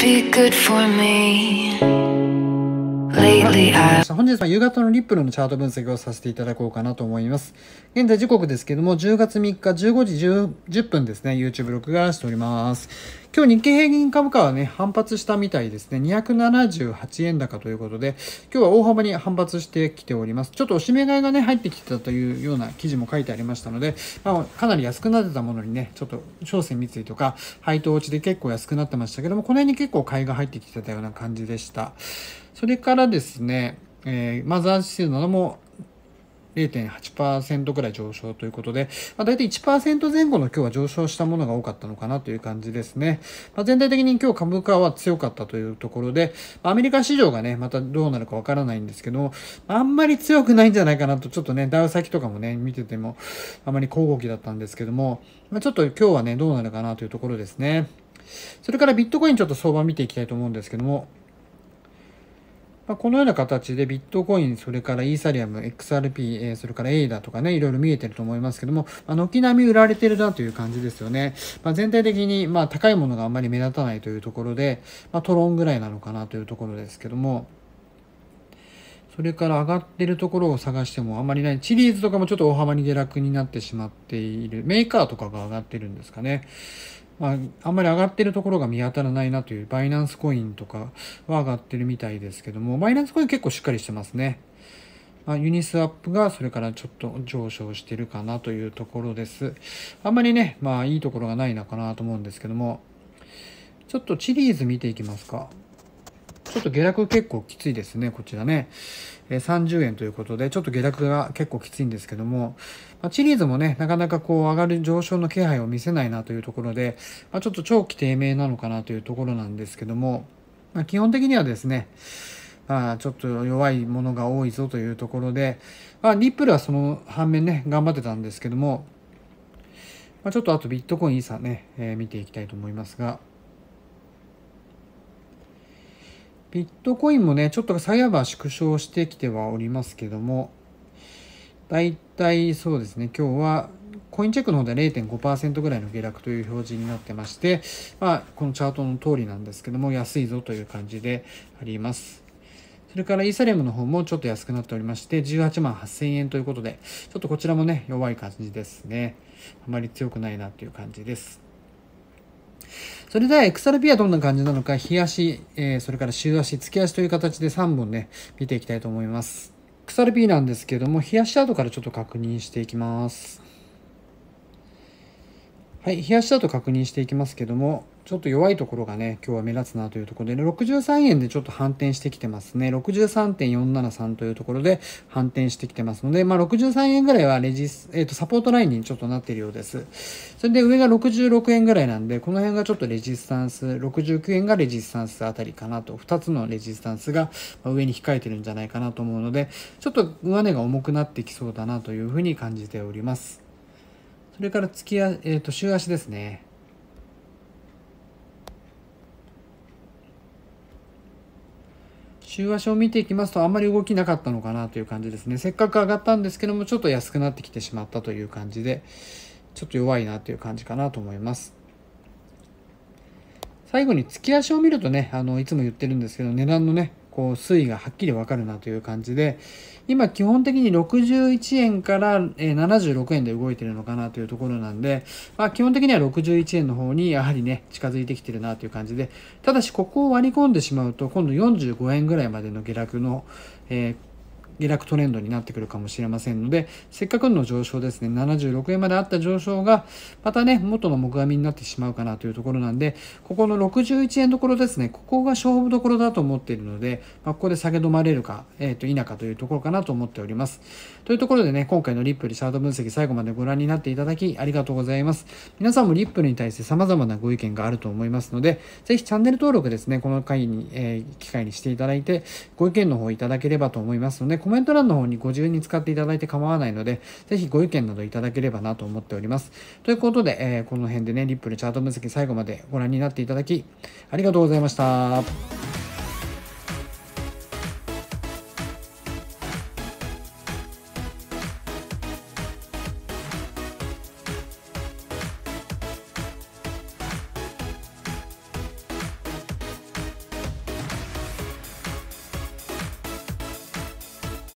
be good for me. 本日は夕方のリップルのチャート分析をさせていただこうかなと思います。現在時刻ですけども、10月3日15時 10, 10分ですね、YouTube 録画しております。今日日経平均株価はね、反発したみたいですね。278円高ということで、今日は大幅に反発してきております。ちょっとおしめ買いがね、入ってきてたというような記事も書いてありましたので、まあ、かなり安くなってたものにね、ちょっと商船三井とか、配当落ちで結構安くなってましたけども、この辺に結構買いが入ってきてたような感じでした。それからですね、えー、マザー指数なども0.8%ぐらい上昇ということで、まあ、大体1%前後の今日は上昇したものが多かったのかなという感じですね。まあ、全体的に今日株価は強かったというところで、アメリカ市場がね、またどうなるかわからないんですけど、あんまり強くないんじゃないかなと、ちょっとね、ダウ先とかもね、見てても、あまり交互期だったんですけども、まあ、ちょっと今日はね、どうなるかなというところですね。それからビットコインちょっと相場見ていきたいと思うんですけども、まあ、このような形でビットコイン、それからイーサリアム、XRP、えそれからエイダとかね、いろいろ見えてると思いますけども、あの、軒並み売られてるなという感じですよね。まあ、全体的に、まあ、高いものがあんまり目立たないというところで、まあ、トロンぐらいなのかなというところですけども、それから上がってるところを探してもあまりない。チリーズとかもちょっと大幅に下落になってしまっている。メーカーとかが上がってるんですかね。まあ、あんまり上がってるところが見当たらないなという、バイナンスコインとかは上がってるみたいですけども、バイナンスコイン結構しっかりしてますね。まあ、ユニスワップがそれからちょっと上昇してるかなというところです。あんまりね、まあいいところがないのかなと思うんですけども、ちょっとチリーズ見ていきますか。ちょっと下落結構きついですね、こちらね。30円ということで、ちょっと下落が結構きついんですけども、まあ、チリーズもね、なかなかこう上がる上昇の気配を見せないなというところで、まあ、ちょっと長期低迷なのかなというところなんですけども、まあ、基本的にはですね、まあ、ちょっと弱いものが多いぞというところで、まあ、リップルはその反面ね、頑張ってたんですけども、まあ、ちょっとあとビットコイン、イーサね、えー、見ていきたいと思いますが、ビットコインもね、ちょっと下げ幅縮小してきてはおりますけども、だいたいそうですね、今日はコインチェックの方で0.5%ぐらいの下落という表示になってまして、まあ、このチャートの通りなんですけども、安いぞという感じであります。それからイーサリアムの方もちょっと安くなっておりまして、18万8000円ということで、ちょっとこちらもね、弱い感じですね。あまり強くないなという感じです。それでは XRP はどんな感じなのか、日足、えー、それから週足、月足という形で3本ね、見ていきたいと思います。XRP なんですけども、日足チートからちょっと確認していきます。はい、冷やしだと確認していきますけども、ちょっと弱いところがね、今日は目立つなというところで、63円でちょっと反転してきてますね。63.473というところで反転してきてますので、まあ、63円ぐらいはレジス、えっ、ー、と、サポートラインにちょっとなっているようです。それで上が66円ぐらいなんで、この辺がちょっとレジスタンス、69円がレジスタンスあたりかなと、2つのレジスタンスが上に控えてるんじゃないかなと思うので、ちょっと上値が重くなってきそうだなというふうに感じております。それから月や、えっ、ー、と、週足ですね。週足を見ていきますとあんまり動きなかったのかなという感じですね。せっかく上がったんですけども、ちょっと安くなってきてしまったという感じで、ちょっと弱いなという感じかなと思います。最後に月足を見るとね、あの、いつも言ってるんですけど、値段のね、こう推移がはっきりわかるなという感じで今基本的に61円から76円で動いてるのかなというところなんで、まあ、基本的には61円の方にやはりね近づいてきてるなという感じでただしここを割り込んでしまうと今度45円ぐらいまでの下落の、えー下落トレンドになってくるかもしれませんので、せっかくの上昇ですね、76円まであった上昇が、またね、元の木阿弥になってしまうかなというところなんで、ここの61円ところですね、ここが勝負どころだと思っているので、まあ、ここで下げ止まれるか、えっ、ー、と、否かというところかなと思っております。というところでね、今回のリップリチャート分析最後までご覧になっていただきありがとうございます。皆さんもリップルに対して様々なご意見があると思いますので、ぜひチャンネル登録ですね、この回に、えー、機会にしていただいて、ご意見の方いただければと思いますので、コメント欄の方にご自由に使っていただいて構わないので、ぜひご意見などいただければなと思っております。ということで、えー、この辺でね、リップルチャート分析最後までご覧になっていただき、ありがとうございました。